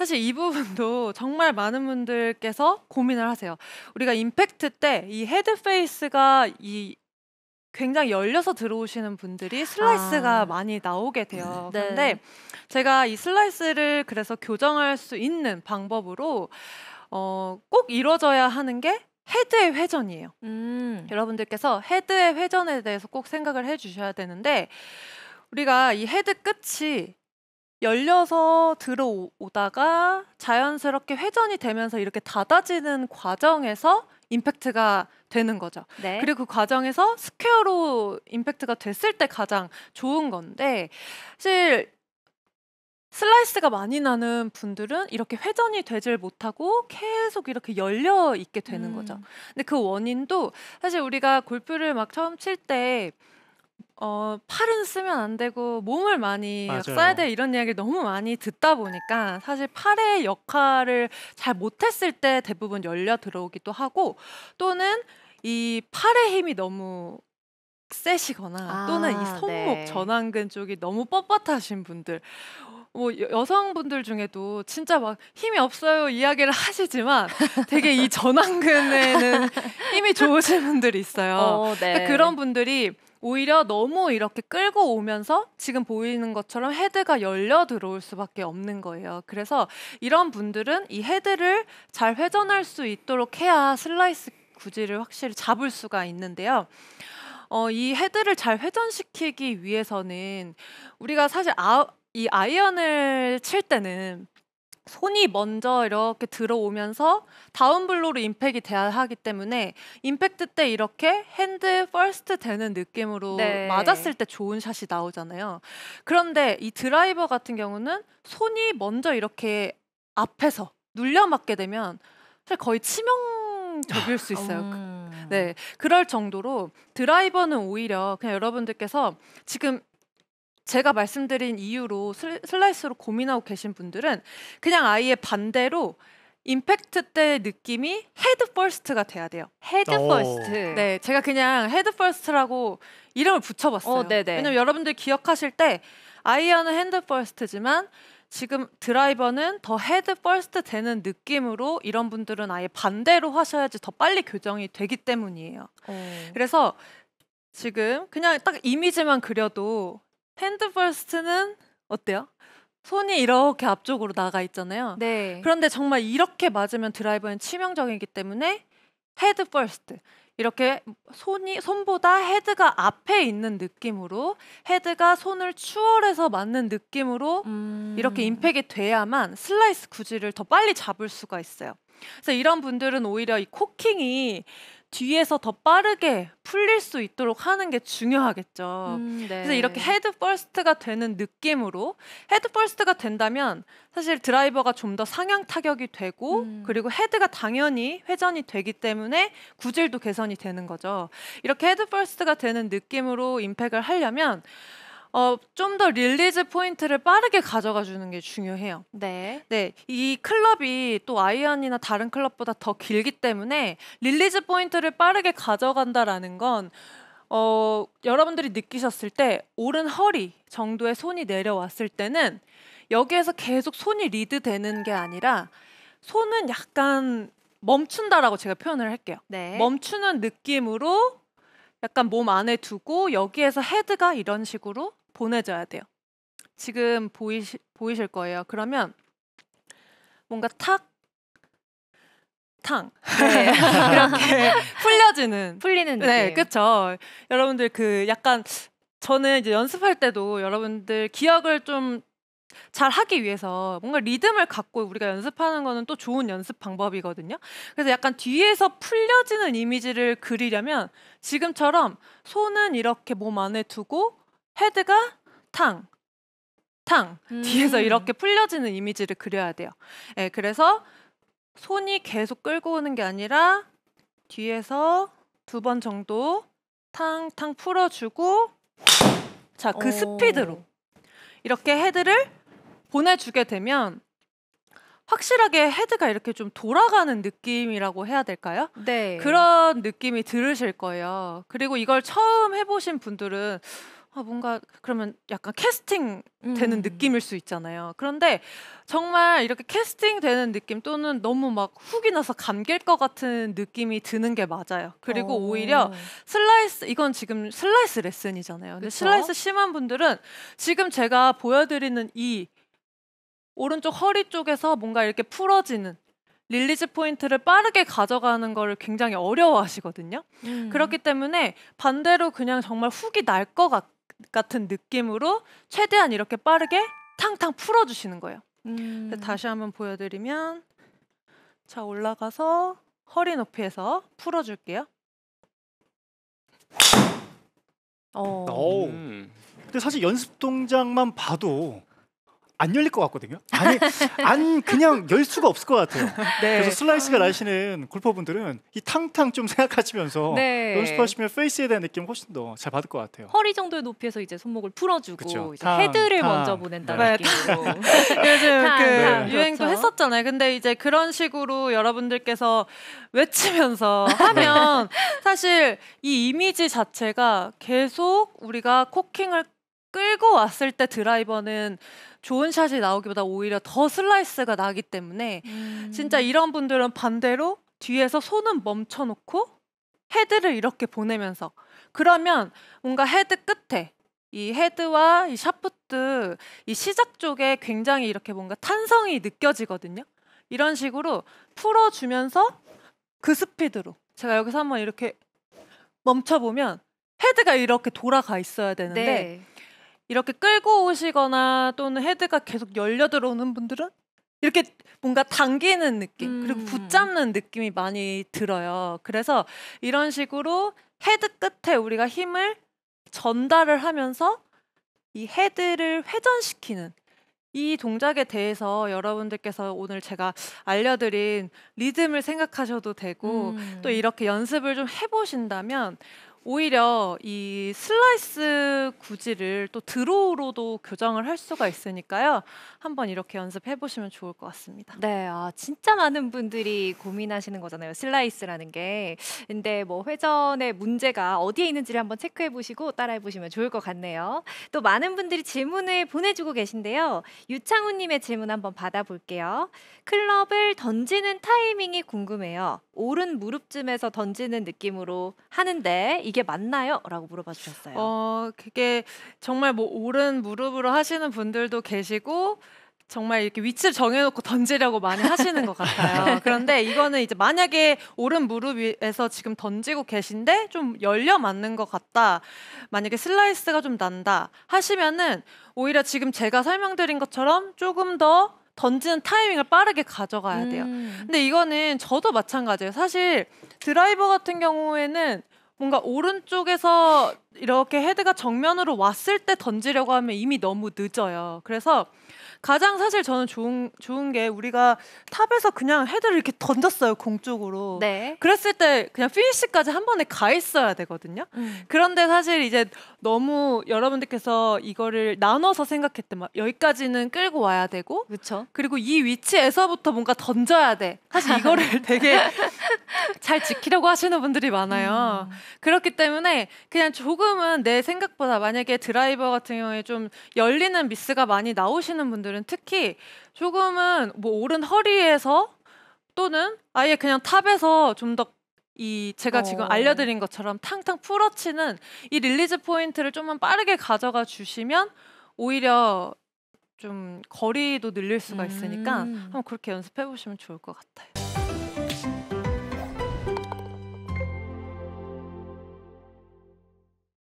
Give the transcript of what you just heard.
사실 이 부분도 정말 많은 분들께서 고민을 하세요. 우리가 임팩트 때 이 헤드 페이스가 이 굉장히 열려서 들어오시는 분들이 슬라이스가 아. 많이 나오게 돼요. 네. 근데 제가 이 슬라이스를 그래서 교정할 수 있는 방법으로 어, 꼭 이루어져야 하는 게 헤드의 회전이에요. 음. 여러분들께서 헤드의 회전에 대해서 꼭 생각을 해주셔야 되는데 우리가 이 헤드 끝이 열려서 들어오다가 자연스럽게 회전이 되면서 이렇게 닫아지는 과정에서 임팩트가 되는 거죠. 네. 그리고 그 과정에서 스퀘어로 임팩트가 됐을 때 가장 좋은 건데 사실 슬라이스가 많이 나는 분들은 이렇게 회전이 되질 못하고 계속 이렇게 열려 있게 되는 음. 거죠. 근데 그 원인도 사실 우리가 골프를 막 처음 칠때 어, 팔은 쓰면 안 되고 몸을 많이 써야 돼 이런 이야기를 너무 많이 듣다 보니까 사실 팔의 역할을 잘 못했을 때 대부분 열려 들어오기도 하고 또는 이 팔의 힘이 너무 세시거나 아, 또는 이 손목 네. 전완근 쪽이 너무 뻣뻣하신 분들 뭐 여성분들 중에도 진짜 막 힘이 없어요 이야기를 하시지만 되게 이 전완근에는 힘이 좋으신 분들이 있어요. 어, 그러니까 네. 그러니까 그런 분들이 오히려 너무 이렇게 끌고 오면서 지금 보이는 것처럼 헤드가 열려 들어올 수밖에 없는 거예요. 그래서 이런 분들은 이 헤드를 잘 회전할 수 있도록 해야 슬라이스 구질을 확실히 잡을 수가 있는데요. 어, 이 헤드를 잘 회전시키기 위해서는 우리가 사실 아, 이 아이언을 칠 때는 손이 먼저 이렇게 들어오면서 다운블로로 임팩이 돼야 하기 때문에 임팩트 때 이렇게 핸드 퍼스트 되는 느낌으로 네. 맞았을 때 좋은 샷이 나오잖아요. 그런데 이 드라이버 같은 경우는 손이 먼저 이렇게 앞에서 눌려 맞게 되면 사실 거의 치명적일 수 있어요. 음. 네, 그럴 정도로 드라이버는 오히려 그냥 여러분들께서 지금 제가 말씀드린 이유로 슬라이스로 고민하고 계신 분들은 그냥 아예 반대로 임팩트 때 느낌이 헤드 퍼스트가 돼야 돼요. 헤드 오. 퍼스트. 네, 제가 그냥 헤드 퍼스트라고 이름을 붙여봤어요. 어, 왜냐면 여러분들 기억하실 때 아이언은 핸드 퍼스트지만 지금 드라이버는 더 헤드 퍼스트 되는 느낌으로 이런 분들은 아예 반대로 하셔야지 더 빨리 교정이 되기 때문이에요. 오. 어. 그래서 지금 그냥 딱 이미지만 그려도 핸드퍼스트는 어때요? 손이 이렇게 앞쪽으로 나가 있잖아요. 네. 그런데 정말 이렇게 맞으면 드라이버는 치명적이기 때문에 헤드 퍼스트 이렇게 손이 손보다 헤드가 앞에 있는 느낌으로 헤드가 손을 추월해서 맞는 느낌으로 음. 이렇게 임팩이 돼야만 슬라이스 구질을 더 빨리 잡을 수가 있어요. 그래서 이런 분들은 오히려 이 코킹이 뒤에서 더 빠르게 풀릴 수 있도록 하는 게 중요하겠죠. 음, 네. 그래서 이렇게 헤드 퍼스트가 되는 느낌으로 헤드 퍼스트가 된다면 사실 드라이버가 좀 더 상향 타격이 되고 음. 그리고 헤드가 당연히 회전이 되기 때문에 구질도 개선이 되는 거죠. 이렇게 헤드 퍼스트가 되는 느낌으로 임팩을 하려면 어, 좀 더 릴리즈 포인트를 빠르게 가져가 주는 게 중요해요. 네. 네. 이 클럽이 또 아이언이나 다른 클럽보다 더 길기 때문에 릴리즈 포인트를 빠르게 가져간다라는 건 어, 여러분들이 느끼셨을 때 오른 허리 정도의 손이 내려왔을 때는 여기에서 계속 손이 리드 되는 게 아니라 손은 약간 멈춘다라고 제가 표현을 할게요. 네. 멈추는 느낌으로 약간 몸 안에 두고 여기에서 헤드가 이런 식으로 보내줘야 돼요. 지금 보이시, 보이실 거예요. 그러면 뭔가 탁, 탕 네. 이렇게 풀려지는 풀리는 네, 느낌. 네, 그렇죠. 여러분들 그 약간 저는 이제 연습할 때도 여러분들 기억을 좀 잘 하기 위해서 뭔가 리듬을 갖고 우리가 연습하는 거는 또 좋은 연습 방법이거든요. 그래서 약간 뒤에서 풀려지는 이미지를 그리려면 지금처럼 손은 이렇게 몸 안에 두고 헤드가 탕, 탕 음. 뒤에서 이렇게 풀려지는 이미지를 그려야 돼요. 예, 그래서 손이 계속 끌고 오는 게 아니라 뒤에서 두 번 정도 탕탕 풀어주고 자그 어. 스피드로 이렇게 헤드를 보내주게 되면 확실하게 헤드가 이렇게 좀 돌아가는 느낌이라고 해야 될까요? 네. 그런 느낌이 들으실 거예요. 그리고 이걸 처음 해보신 분들은 아 뭔가 그러면 약간 캐스팅 되는 음. 느낌일 수 있잖아요. 그런데 정말 이렇게 캐스팅 되는 느낌 또는 너무 막 훅이 나서 감길 것 같은 느낌이 드는 게 맞아요. 그리고 어. 오. 히려 슬라이스 이건 지금 슬라이스 레슨이잖아요. 근데 슬라이스 심한 분들은 지금 제가 보여드리는 이 오른쪽 허리 쪽에서 뭔가 이렇게 풀어지는 릴리즈 포인트를 빠르게 가져가는 거를 굉장히 어려워하시거든요. 음. 그렇기 때문에 반대로 그냥 정말 훅이 날것같고 같은 느낌으로 최대한 이렇게 빠르게 탕탕 풀어주시는 거예요. 음. 다시 한번 보여드리면 자 올라가서 허리 높이에서 풀어줄게요. 어. 오. 음. 근데 사실 연습 동작만 봐도 안 열릴 것 같거든요. 아니, 안 그냥 열 수가 없을 것 같아요. 네. 그래서 슬라이스가 나시는 아. 골퍼분들은 이 탕탕 좀 생각하시면서 네. 연습하시면 페이스에 대한 느낌 훨씬 더 잘 받을 것 같아요. 허리 정도의 높이에서 이제 손목을 풀어주고 그쵸. 이제 탕, 헤드를 탕. 먼저 보낸다 네. 느낌으로 요즘 탕, 그 네. 그렇죠. 유행도 했었잖아요. 근데 이제 그런 식으로 여러분들께서 외치면서 네. 하면 사실 이 이미지 자체가 계속 우리가 코킹을 끌고 왔을 때 드라이버는 좋은 샷이 나오기보다 오히려 더 슬라이스가 나기 때문에 음. 진짜 이런 분들은 반대로 뒤에서 손은 멈춰놓고 헤드를 이렇게 보내면서 그러면 뭔가 헤드 끝에 이 헤드와 이 샤프트 이 시작 쪽에 굉장히 이렇게 뭔가 탄성이 느껴지거든요. 이런 식으로 풀어주면서 그 스피드로 제가 여기서 한번 이렇게 멈춰보면 헤드가 이렇게 돌아가 있어야 되는데 네. 이렇게 끌고 오시거나 또는 헤드가 계속 열려 들어오는 분들은 이렇게 뭔가 당기는 느낌 그리고 음. 붙잡는 느낌이 많이 들어요. 그래서 이런 식으로 헤드 끝에 우리가 힘을 전달을 하면서 이 헤드를 회전시키는 이 동작에 대해서 여러분들께서 오늘 제가 알려드린 리듬을 생각하셔도 되고 음. 또 이렇게 연습을 좀 해보신다면 오히려 이 슬라이스 구질을 또 드로우로도 교정을 할 수가 있으니까요. 한번 이렇게 연습해 보시면 좋을 것 같습니다. 네, 아, 진짜 많은 분들이 고민하시는 거잖아요. 슬라이스라는 게. 근데 뭐 회전의 문제가 어디에 있는지를 한번 체크해 보시고 따라해 보시면 좋을 것 같네요. 또 많은 분들이 질문을 보내주고 계신데요. 유창훈님의 질문 한번 받아볼게요. 클럽을 던지는 타이밍이 궁금해요. 오른 무릎쯤에서 던지는 느낌으로 하는데 이게 맞나요? 라고 물어봐 주셨어요. 어, 그게 정말 뭐 오른 무릎으로 하시는 분들도 계시고 정말 이렇게 위치 정해놓고 던지려고 많이 하시는 것 같아요. 그런데 이거는 이제 만약에 오른 무릎 위에서 지금 던지고 계신데 좀 열려 맞는 것 같다. 만약에 슬라이스가 좀 난다. 하시면은 오히려 지금 제가 설명드린 것처럼 조금 더 던지는 타이밍을 빠르게 가져가야 돼요. 음. 근데 이거는 저도 마찬가지예요. 사실 드라이버 같은 경우에는 뭔가 오른쪽에서 이렇게 헤드가 정면으로 왔을 때 던지려고 하면 이미 너무 늦어요. 그래서 가장 사실 저는 좋은 좋은 게 우리가 탑에서 그냥 헤드를 이렇게 던졌어요 공 쪽으로. 네. 그랬을 때 그냥 피니시까지 한 번에 가 있어야 되거든요. 음. 그런데 사실 이제 너무 여러분들께서 이거를 나눠서 생각했던 막 여기까지는 끌고 와야 되고, 그렇죠. 그리고 이 위치에서부터 뭔가 던져야 돼. 사실 이거를 되게 잘 지키려고 하시는 분들이 많아요. 음. 그렇기 때문에 그냥 조금은 내 생각보다 만약에 드라이버 같은 경우에 좀 열리는 미스가 많이 나오시는 분들은 특히 조금은 뭐 오른 허리에서 또는 아예 그냥 탑에서 좀 더 이 제가 어. 지금 알려드린 것처럼 탕탕 풀어치는 이 릴리즈 포인트를 좀만 빠르게 가져가 주시면 오히려 좀 거리도 늘릴 수가 있으니까 음. 한번 그렇게 연습해 보시면 좋을 것 같아요.